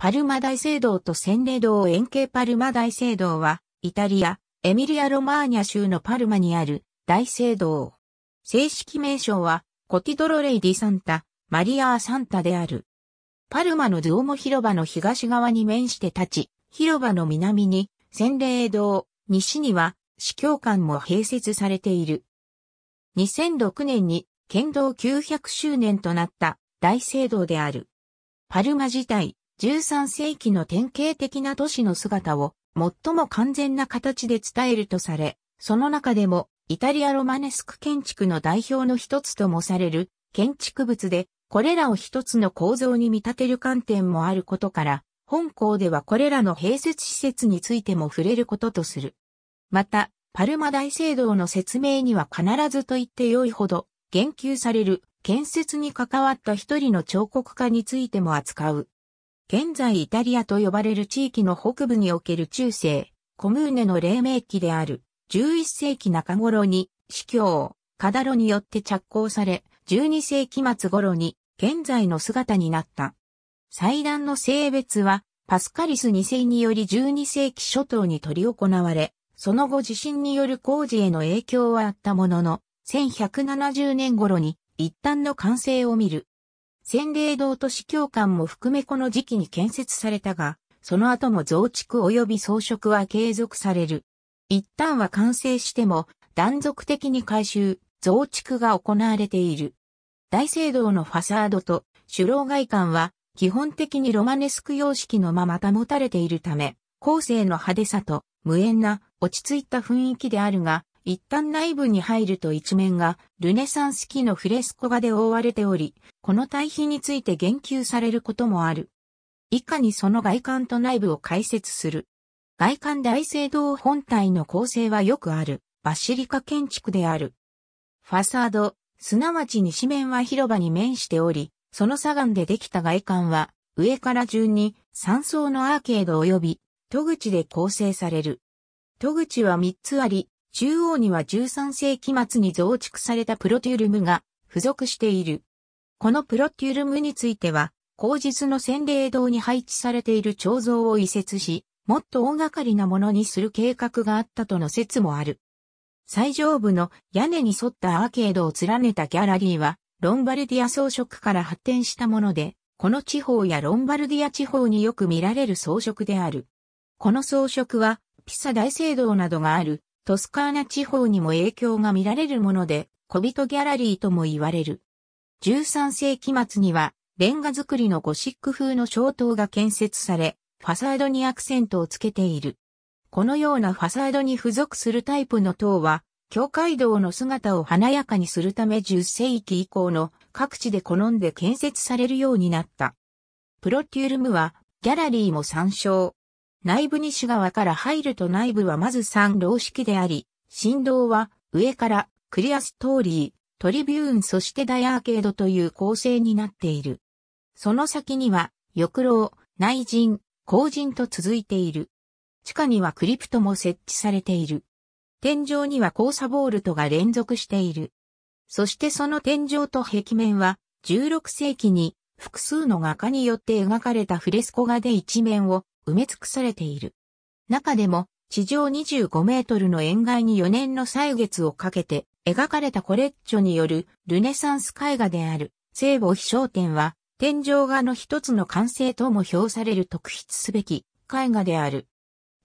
パルマ大聖堂と洗礼堂円形パルマ大聖堂は、イタリア、エミリア・ロマーニャ州のパルマにある大聖堂。正式名称は、コティドロレイディ・サンタ、マリアー・サンタである。パルマのドゥオモ広場の東側に面して立ち、広場の南に洗礼堂、西には司教館も併設されている。2006年に剣道900周年となった大聖堂である。パルマ自体、13世紀の典型的な都市の姿を最も完全な形で伝えるとされ、その中でもイタリアロマネスク建築の代表の一つともされる建築物で、これらを一つの構造に見立てる観点もあることから、本校ではこれらの併設施設についても触れることとする。また、パルマ大聖堂の説明には必ずと言って良いほど、言及される建設に関わった一人の彫刻家についても扱う。現在イタリアと呼ばれる地域の北部における中世、コムーネの黎明期である、11世紀中頃に、司教、カダロによって着工され、12世紀末頃に、現在の姿になった。祭壇の性別は、パスカリス2世により12世紀初頭に執り行われ、その後地震による工事への影響はあったものの、1170年頃に一旦の完成を見る洗礼堂と司教官も含めこの時期に建設されたが、その後も増築及び装飾は継続される。一旦は完成しても、断続的に改修、増築が行われている。大聖堂のファサードと首楼外観は、基本的にロマネスク様式のまま保たれているため、後世の派手さと無縁な落ち着いた雰囲気であるが、一旦内部に入ると一面がルネサンス期のフレスコ画で覆われており、この対比について言及されることもある。以下にその外観と内部を解説する。外観大聖堂本体の構成はよくある、バシリカ建築である。ファサード、すなわち西面は広場に面しており、その左岸でできた外観は、上から順に3層のアーケード及び、戸口で構成される。戸口は3つあり、中央には13世紀末に増築されたプロテュルムが付属している。このプロテュルムについては、後日の洗礼堂に配置されている彫像を移設し、もっと大掛かりなものにする計画があったとの説もある。最上部の屋根に沿ったアーケードを連ねたギャラリーは、ロンバルディア装飾から発展したもので、この地方やロンバルディア地方によく見られる装飾である。この装飾は、ピサ大聖堂などがあるトスカーナ地方にも影響が見られるもので、小人ギャラリーとも言われる。13世紀末には、レンガ造りのゴシック風の小塔が建設され、ファサードにアクセントをつけている。このようなファサードに付属するタイプの塔は、教会堂の姿を華やかにするため10世紀以降の各地で好んで建設されるようになった。プロテュールムはギャラリーも参照。内部西側から入ると内部はまず三楼式であり、振動は上からクリアストーリー、トリビューンそしてダイアーケードという構成になっている。その先には、翼楼、内陣、後陣と続いている。地下にはクリプトも設置されている。天井には交差ボールトが連続している。そしてその天井と壁面は、16世紀に複数の画家によって描かれたフレスコ画で一面を埋め尽くされている。中でも、地上25メートルの円外に4年の歳月をかけて描かれたコレッチョによるルネサンス絵画である聖母飛翔展は天井画の一つの完成とも評される特筆すべき絵画である。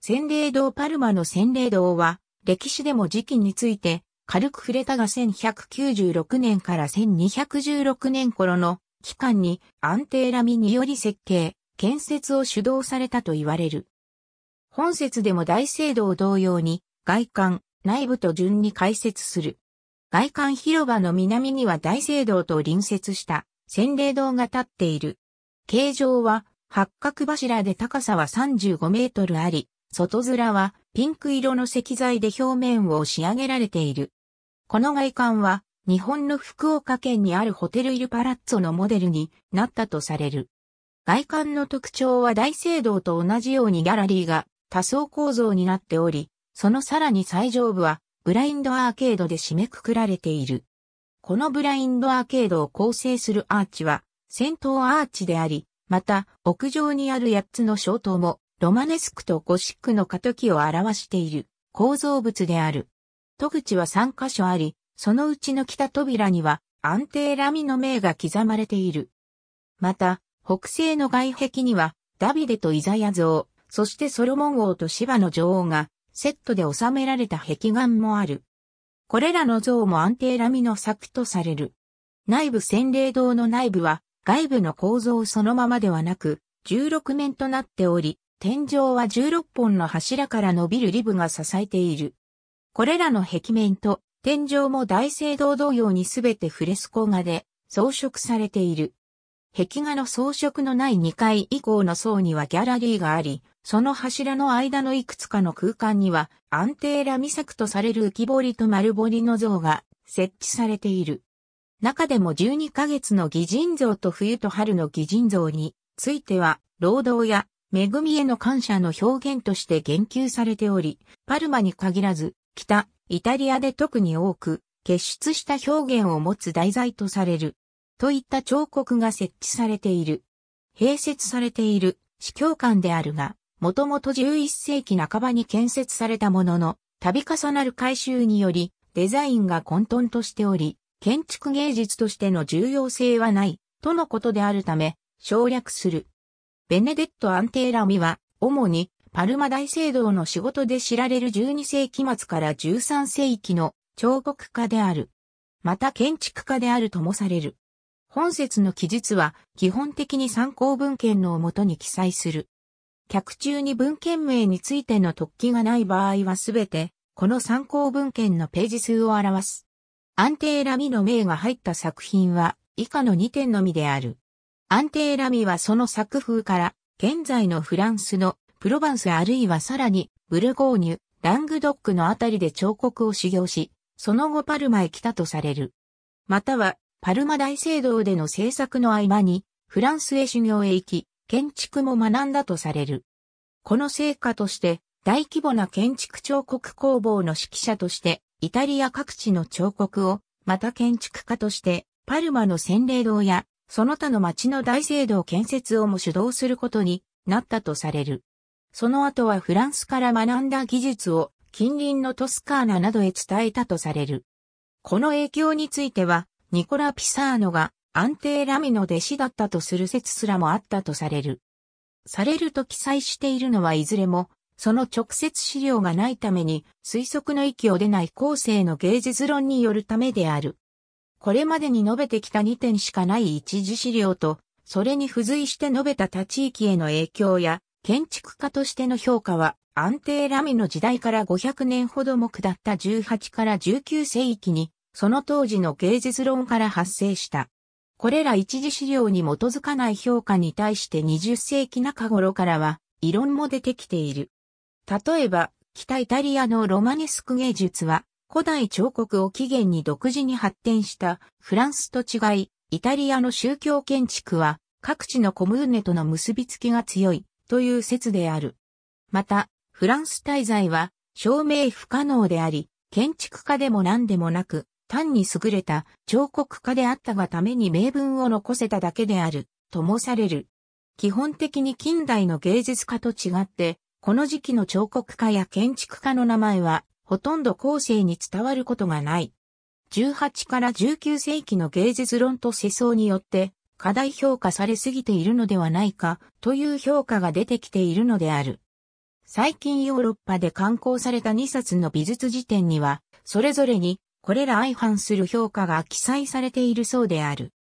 洗礼堂パルマの洗礼堂は歴史でも時期について軽く触れたが1196年から1216年頃の期間に安定ラミにより設計、建設を主導されたと言われる。本説でも大聖堂同様に外観、内部と順に解説する。外観広場の南には大聖堂と隣接した洗礼堂が建っている。形状は八角柱で高さは35メートルあり、外面はピンク色の石材で表面を仕上げられている。この外観は日本の福岡県にあるホテルイルパラッツォのモデルになったとされる。外観の特徴は大聖堂と同じようにギャラリーが多層構造になっており、そのさらに最上部はブラインドアーケードで締めくくられている。このブラインドアーケードを構成するアーチは先頭アーチであり、また屋上にある8つの小塔もロマネスクとゴシックの過渡期を表している構造物である。戸口は3箇所あり、そのうちの北扉には安定ラミの銘が刻まれている。また、北西の外壁には、ダビデとイザヤ像、そしてソロモン王と芝の女王が、セットで収められた壁岩もある。これらの像も安定ラミの作とされる。内部洗礼堂の内部は、外部の構造そのままではなく、16面となっており、天井は16本の柱から伸びるリブが支えている。これらの壁面と天井も大聖堂同様にすべてフレスコ画で装飾されている。壁画の装飾のない2階以降の層にはギャラリーがあり、その柱の間のいくつかの空間には、安定ラミ作とされる浮き彫りと丸彫りの像が設置されている。中でも12ヶ月の擬人像と冬と春の擬人像については、労働や恵みへの感謝の表現として言及されており、パルマに限らず、北、イタリアで特に多く、結出した表現を持つ題材とされる。といった彫刻が設置されている。併設されている司教館であるが、もともと11世紀半ばに建設されたものの、度重なる改修により、デザインが混沌としており、建築芸術としての重要性はない、とのことであるため、省略する。ベネデット・アンテーラミは、主に、パルマ大聖堂の仕事で知られる12世紀末から13世紀の彫刻家である。また建築家であるともされる。本節の記述は基本的に参考文献のもとに記載する。客中に文献名についての突起がない場合はすべて、この参考文献のページ数を表す。安定ラミの名が入った作品は以下の2点のみである。安定ラミはその作風から、現在のフランスのプロバンスあるいはさらにブルゴーニュ、ラングドックのあたりで彫刻を修行し、その後パルマへ来たとされる。またはパルマ大聖堂での制作の合間に、フランスへ修行へ行き、建築も学んだとされる。この成果として、大規模な建築彫刻工房の指揮者として、イタリア各地の彫刻を、また建築家として、パルマの洗礼堂や、その他の町の大聖堂建設をも主導することになったとされる。その後はフランスから学んだ技術を近隣のトスカーナなどへ伝えたとされる。この影響については、ニコラ・ピサーノが安定ラミの弟子だったとする説すらもあったとされる。されると記載しているのはいずれも、その直接資料がないために推測の域を出ない後世の芸術論によるためである。これまでに述べてきた2点しかない一次資料と、それに付随して述べた他地域への影響や、建築家としての評価は、安定ラミの時代から500年ほども下った18から19世紀にその当時の芸術論から発生した。これら一時資料に基づかない評価に対して20世紀中頃からは、異論も出てきている。例えば、北イタリアのロマネスク芸術は、古代彫刻を起源に独自に発展したフランスと違い、イタリアの宗教建築は各地のコムーネとの結びつきが強いという説である。また、フランス滞在は証明不可能であり、建築家でも何でもなく、単に優れた彫刻家であったがために名文を残せただけである、ともされる。基本的に近代の芸術家と違って、この時期の彫刻家や建築家の名前は、ほとんど後世に伝わることがない。18から19世紀の芸術論と世相によって、過大評価されすぎているのではないか、という評価が出てきているのである。最近ヨーロッパで刊行された2冊の美術辞典には、それぞれにこれら相反する評価が記載されているそうである。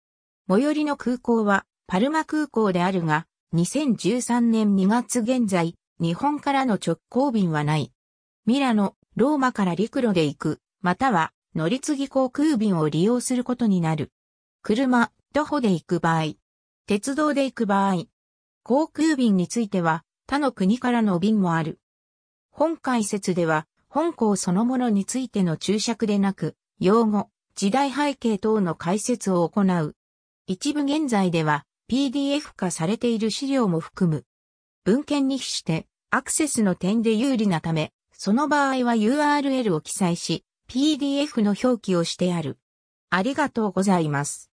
最寄りの空港はパルマ空港であるが、2013年2月現在、日本からの直行便はない。ミラノ、ローマから陸路で行く、または乗り継ぎ航空便を利用することになる。車、徒歩で行く場合、鉄道で行く場合、航空便については他の国からの便もある。本解説では本校そのものについての注釈でなく、用語、時代背景等の解説を行う。一部現在では PDF 化されている資料も含む。文献に比してアクセスの点で有利なため、その場合は URL を記載し、PDF の表記をしてある。ありがとうございます。